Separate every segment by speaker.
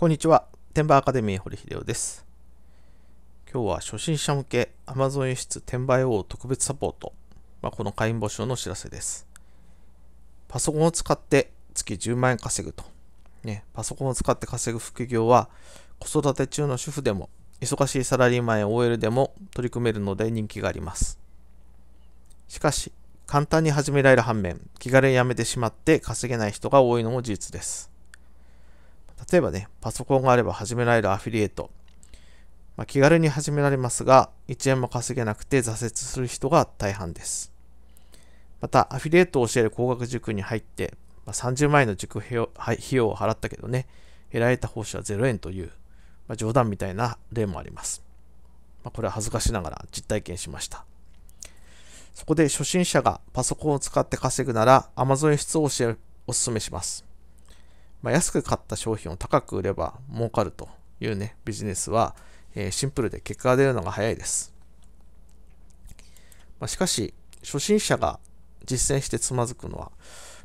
Speaker 1: こんにちは。転売アカデミー堀秀夫です。今日は初心者向け Amazon 輸出転売王特別サポート。まあ、この会員募集のお知らせです。パソコンを使って月10万円稼ぐと。ね、パソコンを使って稼ぐ副業は子育て中の主婦でも忙しいサラリーマンや OL でも取り組めるので人気があります。しかし、簡単に始められる反面、気軽に辞めてしまって稼げない人が多いのも事実です。例えばね、パソコンがあれば始められるアフィリエイト。まあ、気軽に始められますが、1円も稼げなくて挫折する人が大半です。また、アフィリエイトを教える工学塾に入って、まあ、30万円の塾費用費用を払ったけどね、得られた報酬は0円という、まあ、冗談みたいな例もあります。まあ、これは恥ずかしながら実体験しました。そこで初心者がパソコンを使って稼ぐなら Amazon 質をお勧めします。まあ、安く買った商品を高く売れば儲かるというね、ビジネスは、えー、シンプルで結果が出るのが早いです。まあ、しかし、初心者が実践してつまずくのは、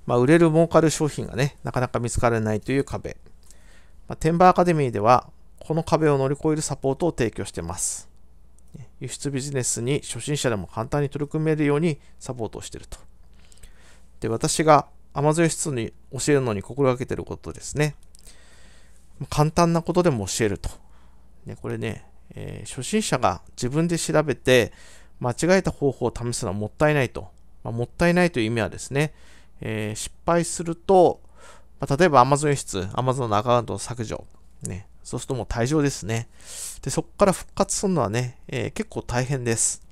Speaker 1: まあ、売れる儲かる商品がね、なかなか見つからないという壁。まあ、テンバーアカデミーでは、この壁を乗り越えるサポートを提供しています。輸出ビジネスに初心者でも簡単に取り組めるようにサポートをしていると。で、私がアマゾン室に教えるのに心がけてることですね。簡単なことでも教えると。ね、これね、えー、初心者が自分で調べて間違えた方法を試すのはもったいないと。まあ、もったいないという意味はですね、えー、失敗すると、まあ、例えば Amazon 室、Amazon のアカウントを削除。ね、そうするともう退場ですね。で、そこから復活するのはね、えー、結構大変です。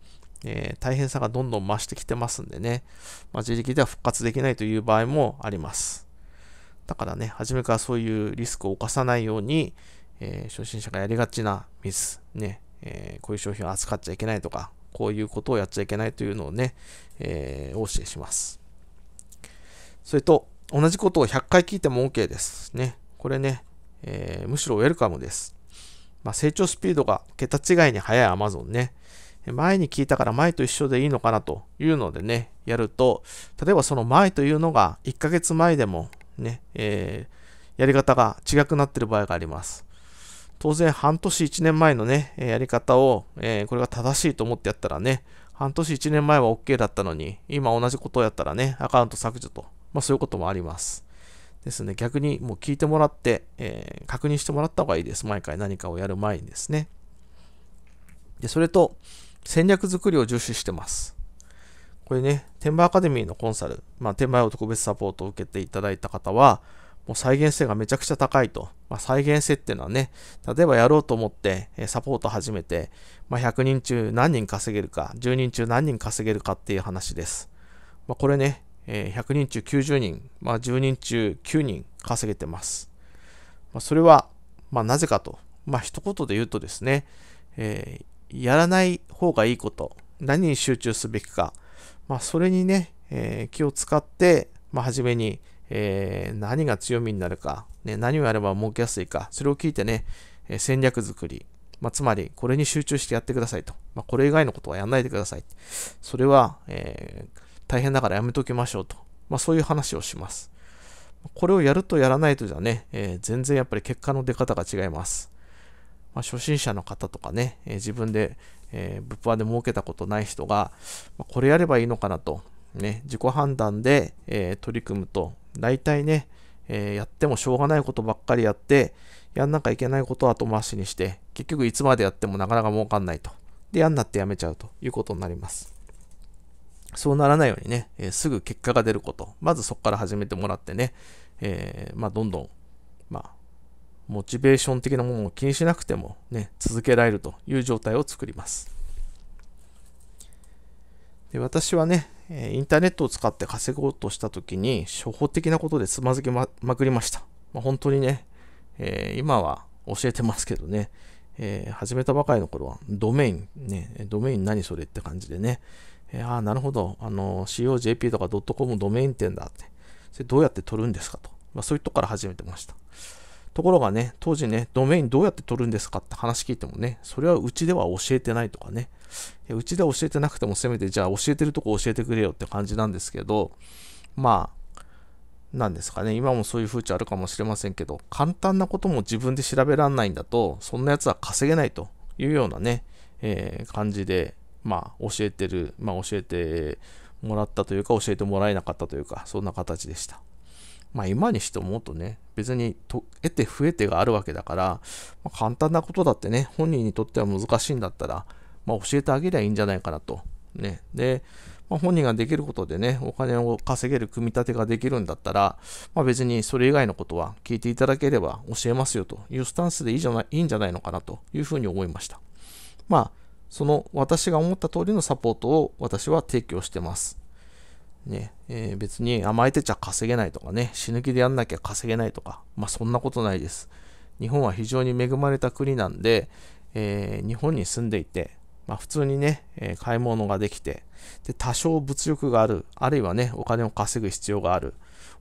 Speaker 1: えー、大変さがどんどん増してきてますんでね、まあ、自力では復活できないという場合もあります。だからね、初めからそういうリスクを犯さないように、えー、初心者がやりがちなミス、ね、えー、こういう商品を扱っちゃいけないとか、こういうことをやっちゃいけないというのをね、えー、お教えします。それと、同じことを100回聞いても OK です。ね、これね、えー、むしろウェルカムです。まあ、成長スピードが桁違いに速い Amazon ね、前に聞いたから前と一緒でいいのかなというのでね、やると、例えばその前というのが1ヶ月前でもね、えー、やり方が違くなってる場合があります。当然半年1年前のね、やり方を、えー、これが正しいと思ってやったらね、半年1年前は OK だったのに、今同じことをやったらね、アカウント削除と、まあそういうこともあります。ですね、逆にもう聞いてもらって、えー、確認してもらった方がいいです。毎回何かをやる前にですね。で、それと、戦略作りを重視してます。これね、天ンアカデミーのコンサル、まあ、テを特別サポートを受けていただいた方は、もう再現性がめちゃくちゃ高いと。まあ、再現性っていうのはね、例えばやろうと思って、えサポート始めて、まあ、100人中何人稼げるか、10人中何人稼げるかっていう話です。まあ、これね、え100人中90人、まあ、10人中9人稼げてます。まあ、それは、まあ、なぜかと、まあ、一言で言うとですね、えー、やらない方がいいこと、何に集中すべきか、まあ、それにね、えー、気を使って、まあ、初めに、えー、何が強みになるか、ね、何をやれば儲けやすいか、それを聞いてね、えー、戦略作り、まあ、つまり、これに集中してやってくださいと。まあ、これ以外のことはやらないでください。それは、えー、大変だからやめときましょうと。まあ、そういう話をします。これをやるとやらないとじゃね、えー、全然やっぱり結果の出方が違います。まあ、初心者の方とかね、えー、自分で、えー、物販で儲けたことない人が、まあ、これやればいいのかなと、ね、自己判断で、えー、取り組むと、大体ね、えやってもしょうがないことばっかりやって、やんなきゃいけないことを後回しにして、結局いつまでやってもなかなか儲かんないと。で、やんなってやめちゃうということになります。そうならないようにね、えすぐ結果が出ること。まずそこから始めてもらってね、えまあ、どんどんモチベーション的なものを気にしなくてもね、続けられるという状態を作ります。で私はね、インターネットを使って稼ごうとした時に、初歩的なことでつまずきまくりました。まあ、本当にね、えー、今は教えてますけどね、えー、始めたばかりの頃は、ドメイン、ね、ドメイン何それって感じでね、えー、ああ、なるほど、あの、COJP とか .com ドメイン店だって、それどうやって取るんですかと、まあ、そういうとこから始めてました。ところがね、当時ね、ドメインどうやって取るんですかって話聞いてもね、それはうちでは教えてないとかね、うちで教えてなくてもせめて、じゃあ教えてるとこ教えてくれよって感じなんですけど、まあ、なんですかね、今もそういう風潮あるかもしれませんけど、簡単なことも自分で調べらんないんだと、そんなやつは稼げないというようなね、えー、感じで、まあ、教えてる、まあ、教えてもらったというか、教えてもらえなかったというか、そんな形でした。まあ今にして思うとね、別にと得て増えてがあるわけだから、まあ、簡単なことだってね、本人にとっては難しいんだったら、まあ、教えてあげりゃいいんじゃないかなと。ね。で、まあ、本人ができることでね、お金を稼げる組み立てができるんだったら、ま別にそれ以外のことは聞いていただければ教えますよというスタンスでいいじゃないいいんじゃないのかなというふうに思いました。まあ、その私が思った通りのサポートを私は提供してます。ね、えー、別に甘えてちゃ稼げないとかね、死ぬ気でやんなきゃ稼げないとか、まあそんなことないです。日本は非常に恵まれた国なんで、えー、日本に住んでいて、まあ普通にね、えー、買い物ができて、で、多少物欲がある、あるいはね、お金を稼ぐ必要がある、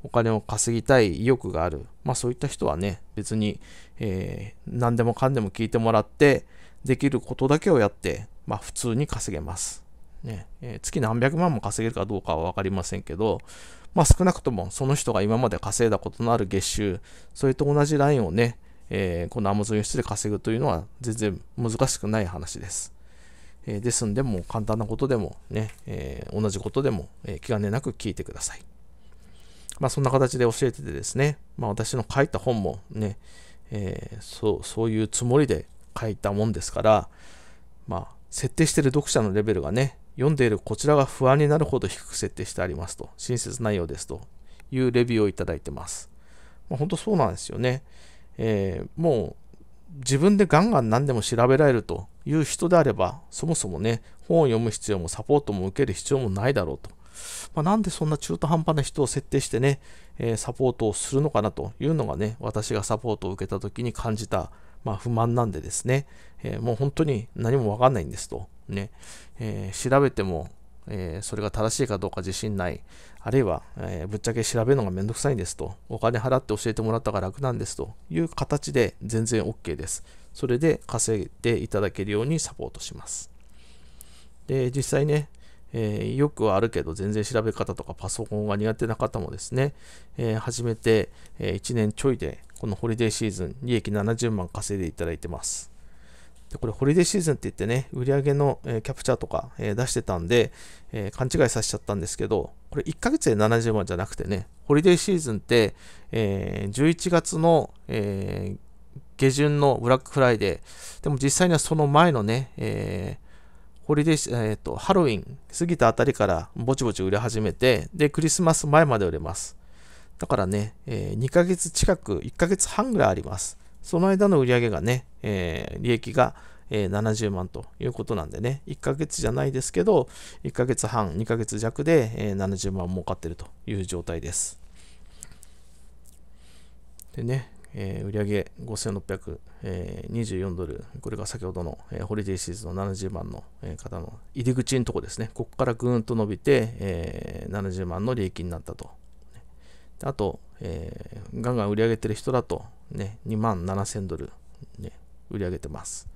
Speaker 1: お金を稼ぎたい意欲がある、まあそういった人はね、別に、えー、何でもかんでも聞いてもらって、できることだけをやって、まあ普通に稼げます。ね、えー、月何百万も稼げるかどうかは分かりませんけど、まあ、少なくともその人が今まで稼いだことのある月収、それと同じラインをね、えー、この Amazon 輸出で稼ぐというのは全然難しくない話です。えー、ですんで、も簡単なことでもね、えー、同じことでも、え気兼ねなく聞いてください。まあ、そんな形で教えててですね、まあ、私の書いた本もね、えそうそういうつもりで書いたもんですから、まあ、設定してる読者のレベルがね、読んでいるこちらが不安になるほど低く設定してありますと、親切内容ですというレビューをいただいてます。まあ、本当そうなんですよね。えー、もう自分でガンガン何でも調べられるという人であれば、そもそもね、本を読む必要もサポートも受ける必要もないだろうと。まあ、なんでそんな中途半端な人を設定してね、えー、サポートをするのかなというのがね、私がサポートを受けた時に感じた、まあ、不満なんでですね、えー、もう本当に何もわかんないんですと。ね、えー、調べても、えー、それが正しいかどうか自信ない、あるいは、えー、ぶっちゃけ調べるのがめんどくさいんですと、お金払って教えてもらったから楽なんですという形で全然 OK です。それで稼いでいただけるようにサポートします。で、実際ね、えー、よくはあるけど全然調べ方とかパソコンが苦手な方もですね、えー、始めて、え1年ちょいでこのホリデーシーズン利益70万稼いでいただいてます。で、これホリデーシーズンって言ってね、売り上げの、えキャプチャーとか、え出してたんで、え勘違いさせちゃったんですけど、これ1ヶ月で70万じゃなくてね、ホリデーシーズンって、え11月の、え下旬のブラックフライデー、でも実際にはその前のね、えーホリデー、えっ、ー、と、ハロウィン過ぎたあたりからぼちぼち売れ始めて、で、クリスマス前まで売れます。だからね、えー、2ヶ月近く、1ヶ月半ぐらいあります。その間の売り上げがね、えー、利益が、えー、70万ということなんでね、1ヶ月じゃないですけど、1ヶ月半、2ヶ月弱で、えー、70万儲かってるという状態です。でね、えー、売上5624、えドル、これが先ほどの、えー、ホリデーシーズンの70万の、えー、方の入り口のとこですね、ここからぐーんと伸びて、えー、70万の利益になったと。あと、えー、ガンガン売り上げてる人だと、ね、2万7000ドル、ね、売り上げてます。